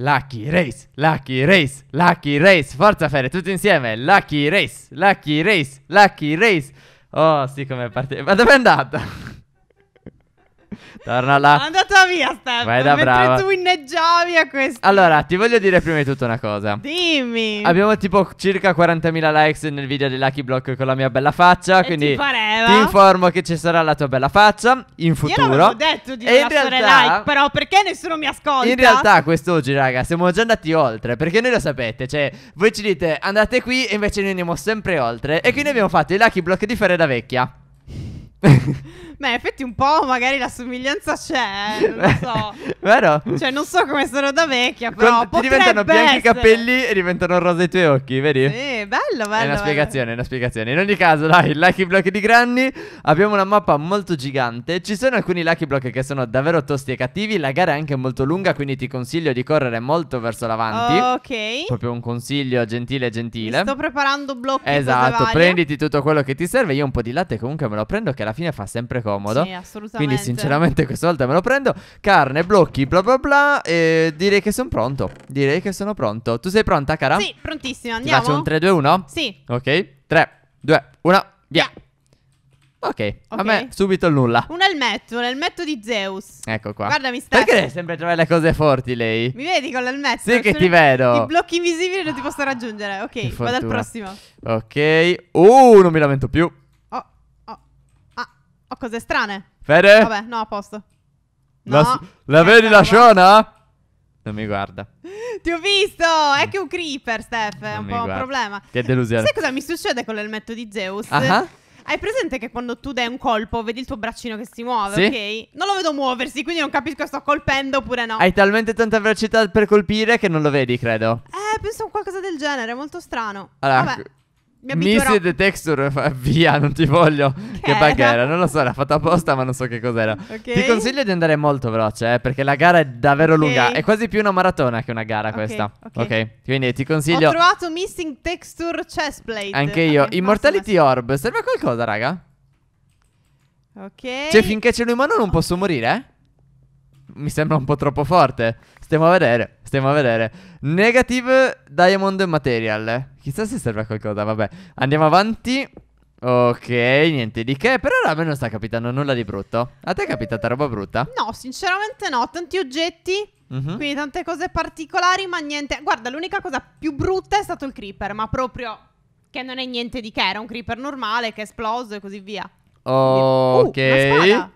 Lucky Race, Lucky Race, Lucky Race, forza Fere, tutti insieme, Lucky Race, Lucky Race, Lucky Race. Oh sì, è partito. ma dove è andata? Torna là. Andata via, Stefano. Vai da mentre brava. tu inneggiavi a questo. Allora, ti voglio dire prima di tutto una cosa. Dimmi. Abbiamo tipo circa 40.000 likes nel video di Lucky Block con la mia bella faccia. E quindi ti, ti, informo che ci sarà la tua bella faccia in futuro. Io detto di e lasciare realtà, like, però perché nessuno mi ascolta? In realtà, quest'oggi, raga, siamo già andati oltre. Perché noi lo sapete, cioè, voi ci dite andate qui e invece noi andiamo sempre oltre. E quindi abbiamo fatto i Lucky Block di Ferrera Vecchia. Beh, in effetti un po' magari la somiglianza c'è, eh, non lo so. Vero? Cioè, non so come sono da vecchia, però Quando ti diventano bianchi i capelli e diventano rosa i tuoi occhi, vedi? Sì, bello, bello. È una bello. spiegazione, è una spiegazione. In ogni caso, dai, Lucky Block di Granny, abbiamo una mappa molto gigante. Ci sono alcuni Lucky Block che sono davvero tosti e cattivi, la gara è anche molto lunga, quindi ti consiglio di correre molto verso l'avanti. Ok. Proprio un consiglio gentile gentile. Mi sto preparando blocchi Esatto, prenditi tutto quello che ti serve. Io un po' di latte comunque me lo prendo che alla fine fa sempre cosa comodo. Sì, assolutamente. Quindi sinceramente questa volta me lo prendo. Carne, blocchi, bla bla bla. E direi che sono pronto. Direi che sono pronto. Tu sei pronta, cara? Sì, prontissima. Andiamo. Ti faccio un 3, 2, 1? Sì. Ok. 3, 2, 1, via. Yeah. Okay. ok, a me subito il nulla. Un elmetto, l'elmetto di Zeus. Ecco qua. Guarda, mi sta. Perché sempre trovare le cose forti lei? Mi vedi con l'elmetto? Sì, che ti vedo. I blocchi invisibili non ti posso raggiungere. Ok, vado al prossimo. Ok, uh, non mi lamento più. Ho cose strane. Fede? Vabbè, no, a posto. No. La, eh, eh, la vedi eh, la Shona? Non mi guarda. Ti ho visto! È mm. che un creeper, Steph. È non un po' guarda. un problema. Che delusione. Sai cosa mi succede con l'elmetto di Zeus? Ah. Hai presente che quando tu dai un colpo vedi il tuo braccino che si muove, sì? ok? Non lo vedo muoversi, quindi non capisco se sto colpendo oppure no. Hai talmente tanta velocità per colpire che non lo vedi, credo. Eh, penso a qualcosa del genere, molto strano. Allora, Vabbè. Mi abituerò. Missed Texture, via, non ti voglio. Che, che bug era? Non lo so, era fatta apposta, ma non so che cos'era. Okay. Ti consiglio di andare molto veloce, eh, perché la gara è davvero okay. lunga. È quasi più una maratona che una gara okay. questa. Ok. Quindi ti consiglio. Ho trovato Missing Texture Chestplate. Anche io. Immortality massimo. Orb, serve a qualcosa, raga? Ok. Cioè, finché c'è l'umano non posso morire, eh? Mi sembra un po' troppo forte. Stiamo a vedere. Stiamo a vedere. Negative Diamond Material. Chissà se serve a qualcosa. Vabbè. Andiamo avanti. Ok, niente di che. Per ora a me non sta capitando nulla di brutto. A te è capitata roba brutta? No, sinceramente no. Tanti oggetti. Mm -hmm. Quindi tante cose particolari, ma niente. Guarda, l'unica cosa più brutta è stato il creeper, ma proprio che non è niente di che. Era un creeper normale che è esploso e così via. Uh, ok. Uh,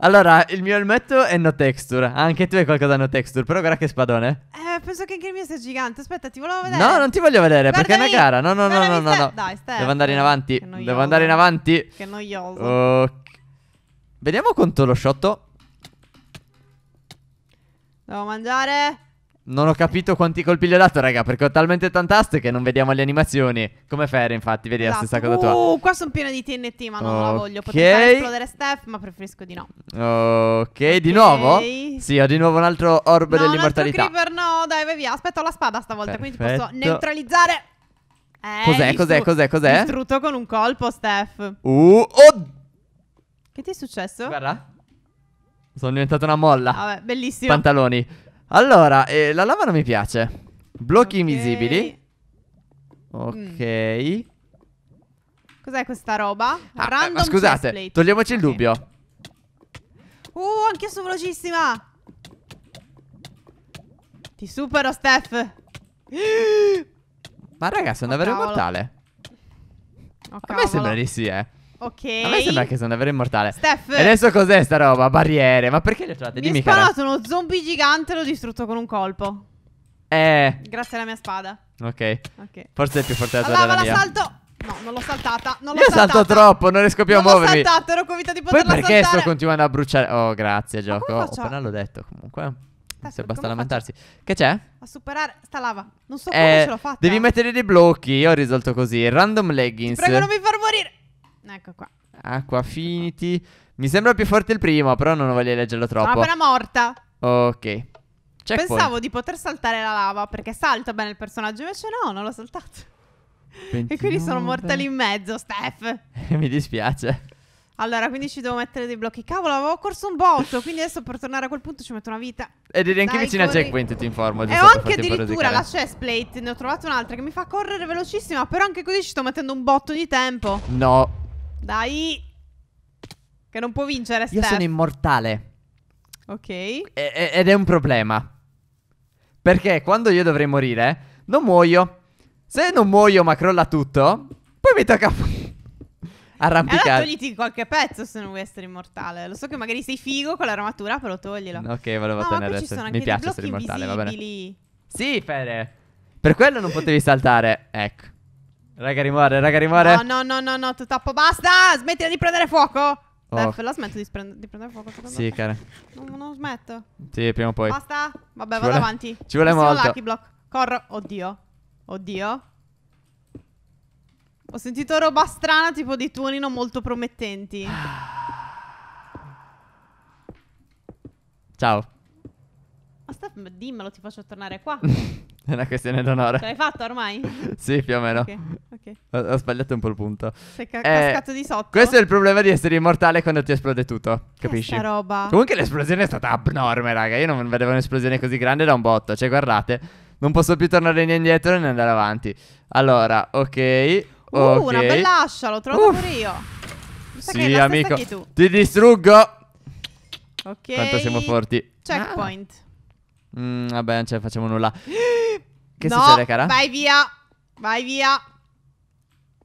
allora, il mio elmetto è no texture. Anche tu hai qualcosa no texture, però guarda che spadone. Eh, penso che anche il mio sia gigante. Aspetta, ti volevo vedere. No, non ti voglio vedere Guardami. perché è una gara. No, no, no, no, no, no. Dai, stai. Devo andare in eh, avanti. Devo andare in avanti. Che noioso. Okay. Vediamo quanto l'ho sciotto. Devo mangiare. Non ho capito quanti colpi gli ho dato, raga, perché ho talmente tantaste che non vediamo le animazioni. Come Fer, infatti, vedi esatto. la stessa esatto. cosa tua. Uh, qua sono piena di TNT, ma non okay. la voglio. Potrei far esplodere Steph, ma preferisco di no. Ok, okay. di nuovo? Sì, ho di nuovo un altro orbe no, dell'immortalità. No, creeper, no, dai, vai via. Aspetto la spada stavolta, Perfetto. quindi posso neutralizzare. Eh, cos'è, cos'è, cos'è, cos'è? Distrutto con un colpo, Steph. Uh, oh! Che ti è successo? Guarda. Sono diventata una molla. Vabbè, bellissimo. Pantaloni. Allora, eh, la lava non mi piace. Blocchi okay. invisibili. Mm. Ok. Mm. Cos'è questa roba? Ah, eh, Random ma scusate, togliamoci okay. il dubbio. Uh, anch'io sono velocissima. Ti supero, Steph. Ma raga, sono oh, davvero cavolo. mortale. Oh, A me sembra di sì, eh. Ok. A me sembra che sono davvero immortale. Steph. E adesso cos'è sta roba? Barriere. Ma perché le ho trovate? Dimmi. Mi ha sparato cara. uno zombie gigante e l'ho distrutto con un colpo. Eh. Grazie alla mia spada. Ok. okay. Forse è più forte della allora, tua Allora, la salto. No, non l'ho saltata. Non l'ho Io saltata. salto troppo, non riesco più non a muovermi. Non l'ho saltata, ero convinta di poterla Poi perché saltare. sto continuando a bruciare? Oh, grazie, gioco. Ho appena l'ho detto comunque. Se basta lamentarsi. Faccio? Che c'è? A superare sta lava. Non so eh, come ce l'ho fatta. Devi mettere dei blocchi. Io ho risolto così. Random leggings. Ti prego, non mi far Ecco qua. Acqua Affinity. Mi sembra più forte il primo, però non voglio leggerlo troppo. Lava morta. Ok. Checkpoint. Pensavo di poter saltare la lava perché salta bene il personaggio, invece no, non l'ho saltato. 29. E quindi sono morta lì in mezzo, Steph. Mi dispiace. Allora, quindi ci devo mettere dei blocchi. Cavolo, avevo corso un botto, quindi adesso per tornare a quel punto ci metto una vita. Ed eri anche vicino a checkpoint, ti informo. E ho anche addirittura la chestplate, ne ho trovato un'altra che mi fa correre velocissima, però anche così ci sto mettendo un botto di tempo. No, dai. Che non può vincere, Steph. Io sono immortale. Ok. E ed è un problema. Perché quando io dovrei morire, non muoio. Se non muoio ma crolla tutto, poi mi tocca arrampicare. Allora togliti qualche pezzo se non vuoi essere immortale. Lo so che magari sei figo con l'armatura, però toglilo. Ok, volevo no, tenere adesso. Mi piace essere immortale, va bene. Sì, Fede. Per quello non potevi saltare. Ecco. Raga rimore, raga rimore. No, no, no, no, no, tu tappo, basta! Smettila di prendere fuoco! Oh. la smetto di, di prendere fuoco secondo Sì, cara. Non, non smetto. Sì, prima o poi. Basta? Vabbè, Ci vado vuole... avanti. Ci vuole Passiamo molto. Lucky block. Corro. Oddio. Oddio. Ho sentito roba strana, tipo dei tuoni non molto promettenti. Ciao. Ma Steph, dimmelo, ti faccio tornare qua. È una questione d'onore. l'hai fatto ormai? sì, più o meno. Ok. okay. Ho, ho, sbagliato un po' il punto. Sei ca- eh, cascato di sotto. Questo è il problema di essere immortale quando ti esplode tutto. Capisci? Che roba. Comunque l'esplosione è stata abnorme, raga. Io non vedevo un'esplosione così grande da un botto. Cioè, guardate, non posso più tornare né indietro né andare avanti. Allora, ok. Uh, okay. una bella ascia, l'ho trovato pure io. sì, amico. Ti distruggo. Ok. Quanto siamo forti. Checkpoint. Ah. Mm, vabbè, cioè, facciamo nulla. Che no, succede, cara? Vai via. Vai via.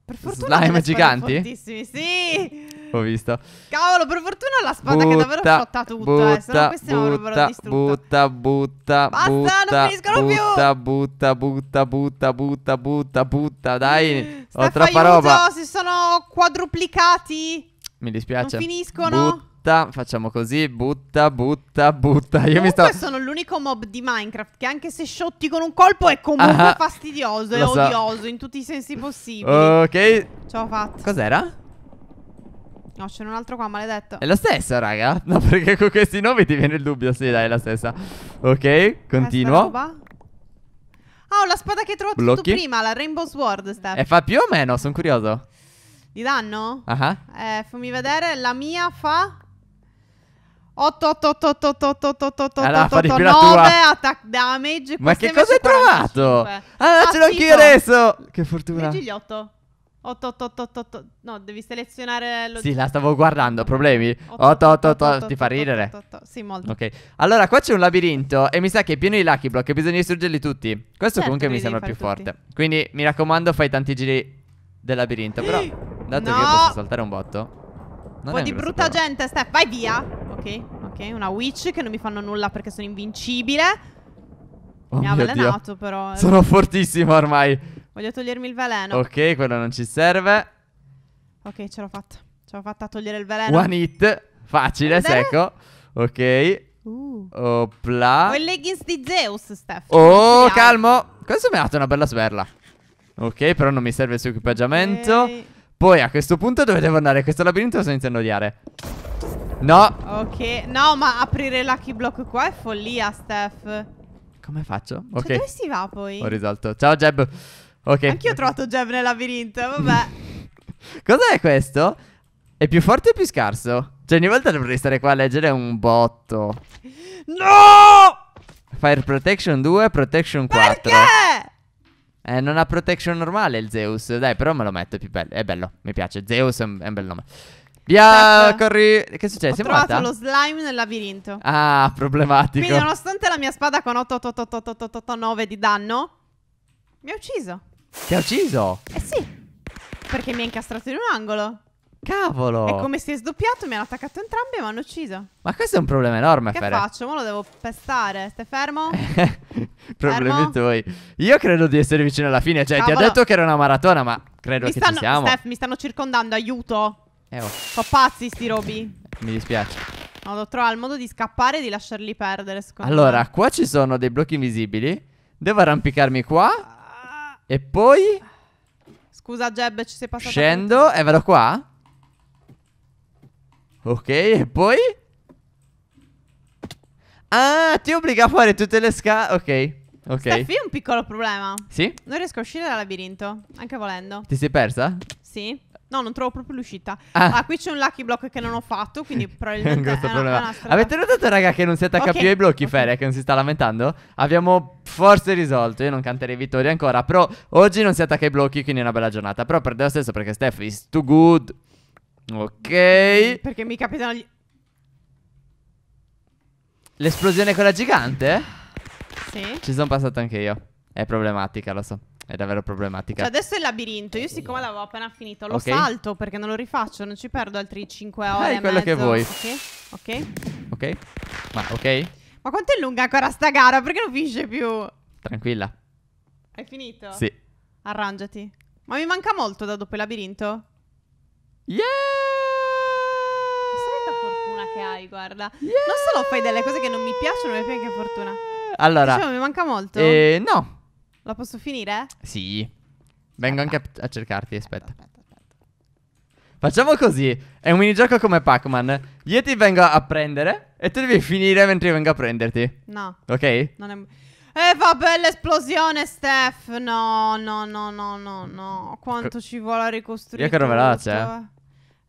Per fortuna Slime giganti? sì. Ho visto. Cavolo, per fortuna la spada butta, che davvero flotta tutto, eh, butta, eh, sennò questi butta, avrebbero distrutto. Butta, butta, Basta, butta, non finiscono butta, più. Butta, butta, butta, butta, butta, butta, dai. Steph, mm, Ho troppa aiuto, roba. si sono quadruplicati. Mi dispiace. Non finiscono. But butta, facciamo così, butta, butta, butta. Io comunque mi sto... sono l'unico mob di Minecraft che anche se sciotti con un colpo è comunque ah, fastidioso e so. odioso in tutti i sensi possibili. Ok. Ce l'ho fatta. Cos'era? No, c'è un altro qua, maledetto. È la stessa, raga? No, perché con questi nomi ti viene il dubbio. Sì, dai, è la stessa. Ok, continuo. Ah, oh, ho la spada che hai trovato Blocchi. tu prima, la Rainbow Sword, Steph. E fa più o meno? Sono curioso. Di danno? Ah. Uh -huh. Eh, fammi vedere, la mia fa 8 8 8 8 8 8 8 8 8 allora, 8 8 9 attack damage Ma che cosa hai trovato? Ah, ce l'ho anch'io adesso Che fortuna Leggi gli 8 8 8 8 8 8 No, devi selezionare lo... Sì, la stavo guardando, problemi 8 8 8 ti fa ridere Sì, molto Ok, allora qua c'è un labirinto E mi sa che è pieno di lucky block E bisogna distruggerli tutti Questo comunque mi sembra più forte Quindi mi raccomando fai tanti giri del labirinto Però, dato che io posso saltare un botto Un po' di brutta gente, Steph, vai via ok, ok. Una witch che non mi fanno nulla perché sono invincibile. Oh mi ha avvelenato Dio. però. Eh. Sono fortissimo ormai. Voglio togliermi il veleno. Ok, quello non ci serve. Ok, ce l'ho fatta. Ce l'ho fatta a togliere il veleno. One hit. Facile, secco. Ok. Uh. Opla. Ho il leggings di Zeus, Steph. Oh, calmo. Questo mi ha dato una bella sberla. Ok, però non mi serve il suo equipaggiamento. Okay. Poi a questo punto dove devo andare? Questo labirinto lo sto iniziando a odiare. No. Ok. No, ma aprire Lucky Block qua è follia, Steph. Come faccio? Cioè, ok. Cioè, dove si va poi? Ho risolto. Ciao, Jeb. Ok. Anch'io ho trovato Jeb nel labirinto, vabbè. Cos'è questo? È più forte o più scarso? Cioè, ogni volta dovrei stare qua a leggere un botto. No! Fire Protection 2, Protection 4. Perché? Eh, non ha protection normale il Zeus. Dai, però me lo metto, è più bello. È bello, mi piace. Zeus è un, è un bel nome. Via, Steph. corri. Che succede? Ho Siamo trovato lo slime nel labirinto. Ah, problematico. Quindi, nonostante la mia spada con 8889 di danno, mi ha ucciso. Ti ha ucciso? Eh sì. Perché mi ha incastrato in un angolo. Cavolo! E come si è sdoppiato, mi hanno attaccato entrambi e mi hanno ucciso. Ma questo è un problema enorme, Che Fere. faccio? Mo lo devo pestare. Stai fermo? Problemi fermo? tuoi. Io credo di essere vicino alla fine. Cioè, Cavolo. ti ha detto che era una maratona, ma credo mi che stanno, ci siamo. Steph, mi stanno circondando, aiuto. Eh, oh. Sono pazzi sti robi. Mi dispiace. No, devo trovare il modo di scappare e di lasciarli perdere, secondo Allora, me. qua ci sono dei blocchi invisibili. Devo arrampicarmi qua. Ah. E poi... Scusa, Jeb, ci sei passato. Scendo e eh, vado qua. Ok, e poi... Ah, ti obbliga a fare tutte le scale. Ok. Ok. Steffi, un piccolo problema. Sì? Non riesco a uscire dal labirinto, anche volendo. Ti sei persa? Sì. No, non trovo proprio l'uscita. Ah. ah, qui c'è un lucky block che non ho fatto, quindi probabilmente è, è una, è Avete notato, raga, che non si attacca okay. più ai blocchi, okay. Fere, che non si sta lamentando? Abbiamo forse risolto, io non canterei vittoria ancora, però oggi non si attacca ai blocchi, quindi è una bella giornata. Però per lo stesso, perché Steph is too good. Ok. Perché mi capitano gli... L'esplosione con la gigante? Sì. Ci sono passato anche io. È problematica, lo so. È davvero problematica. Cioè, adesso è il labirinto. Io, siccome l'avevo appena finito, lo okay. salto perché non lo rifaccio. Non ci perdo altri 5 ore. Fai quello che vuoi. Ok. Ok. Ok. Ma ok. Ma quanto è lunga ancora sta gara? Perché non finisce più? Tranquilla. Hai finito? Sì. Arrangiati. Ma mi manca molto da dopo il labirinto. Yeah! che hai, guarda. Yeah! Non solo fai delle cose che non mi piacciono, ma fai anche fortuna. Allora, Dicevo, mi manca molto. Eh, no, la posso finire? Sì. Vengo anche a, a cercarti, aspetta. aspetta, aspetta. Facciamo così. È un minigioco come Pac-Man. Io ti vengo a prendere e tu devi finire mentre io vengo a prenderti. No. Ok? Non è... Eh vabbè l'esplosione Steph No no no no no no Quanto C ci vuole a ricostruire Io che non me la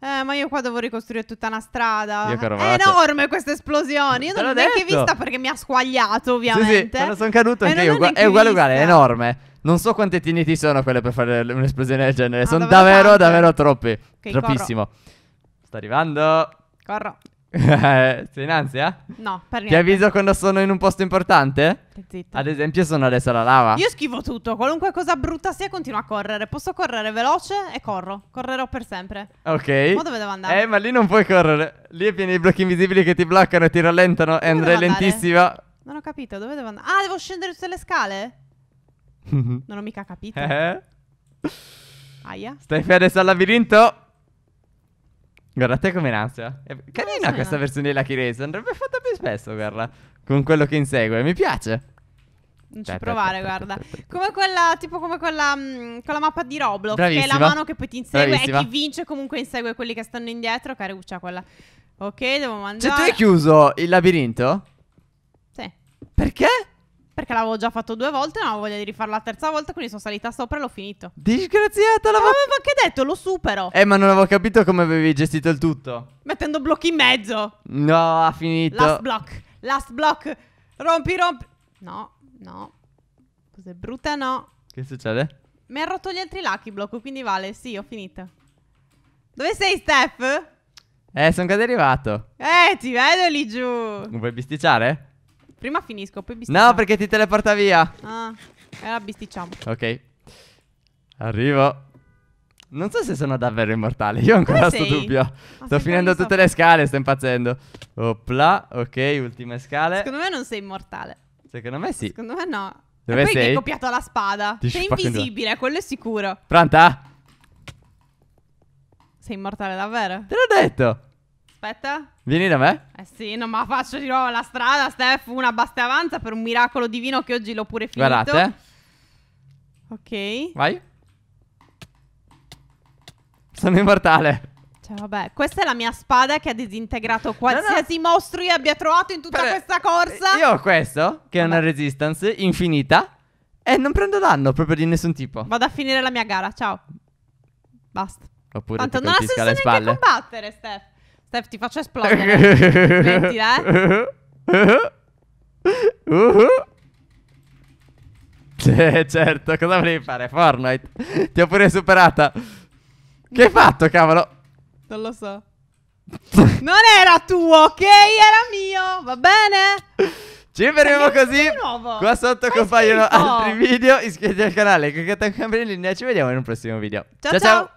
eh, ma io qua devo ricostruire tutta una strada. Io, caro, è enorme questa esplosione. Io non l'ho neanche vista perché mi ha squagliato, ovviamente. Sì, sì, sono caduto anche io. È, è uguale, uguale, è enorme. Non so quante tiniti sono quelle per fare un'esplosione del genere. Ah, sono davvero, davvero, davvero troppi. Okay, Troppissimo. Corro. Sta arrivando. Corro. Eh, sei in ansia? No, per niente. Ti avviso quando sono in un posto importante? Zitto. Ad esempio sono adesso alla lava. Io schivo tutto, qualunque cosa brutta sia continuo a correre. Posso correre veloce e corro. Correrò per sempre. Ok. Ma dove devo andare? Eh, ma lì non puoi correre. Lì è pieno di blocchi invisibili che ti bloccano e ti rallentano dove e andrei lentissima. Non ho capito, dove devo andare? Ah, devo scendere tutte le scale? non ho mica capito. Eh? Aia. Stai fermo al labirinto? Guardate come nausea. È eh, carina questa era. versione della Lucky Race. Andrebbe fatta più spesso, guarda. Con quello che insegue. Mi piace. Non ci provare, guarda. Come quella, tipo come quella, mh, mm, quella mappa di Roblox. Bravissima. Che è la mano che poi ti insegue Bravissima. e chi vince comunque insegue quelli che stanno indietro. Caruccia quella. Ok, devo mangiare. Cioè, tu hai chiuso il labirinto? Sì. Perché? Perché l'avevo già fatto due volte, non avevo voglia di rifarlo la terza volta, quindi sono salita sopra e l'ho finito. Disgraziata, l'avevo detto lo supero. Eh, ma non avevo capito come avevi gestito il tutto. Mettendo blocchi in mezzo. No, ha finito. Last block. Last block. Rompi, rompi. No, no. Cos'è brutta, no. Che succede? Mi ha rotto gli altri lucky block, quindi vale. Sì, ho finito. Dove sei, Steph? Eh, sono quasi arrivato. Eh, ti vedo lì giù. Vuoi bisticciare? Prima finisco, poi bisticciamo. No, perché ti teleporta via. Ah, la bisticciamo. Ok. Arrivo. Non so se sono davvero immortale. Io ho ancora ah, sto dubbio. Ma ah, sto finendo tutte le scale, sto impazzendo. Opla, ok, ultime scale. Secondo me non sei immortale. Secondo me sì. Secondo me no. Dove e poi sei? hai copiato la spada. Ti sei invisibile, due. quello è sicuro. Pronta? Sei immortale davvero? Te l'ho detto. Aspetta. Vieni da me? Eh sì, non ma faccio di nuovo la strada, Steph. Una basta e avanza per un miracolo divino che oggi l'ho pure finito. Guardate. Ok. Vai sono immortale. Cioè, vabbè, questa è la mia spada che ha disintegrato qualsiasi no, no. mostro io abbia trovato in tutta Però, questa corsa. Eh, io ho questo, che vabbè. è una resistance infinita, e non prendo danno proprio di nessun tipo. Vado a finire la mia gara, ciao. Basta. Oppure Tanto non ha senso neanche spalle. combattere, Steph. Steph, ti faccio esplodere. Senti, eh. Uh-huh. Cioè, certo, cosa volevi fare? Fortnite? Ti ho pure superata. Che hai fatto, cavolo? Non lo so. non era tuo, ok? Era mio, va bene? Ci fermiamo così. Qua sotto Hai compaiono altri video. Iscriviti al canale, cliccate al campanellino e ci vediamo in un prossimo video. ciao! ciao. ciao. ciao.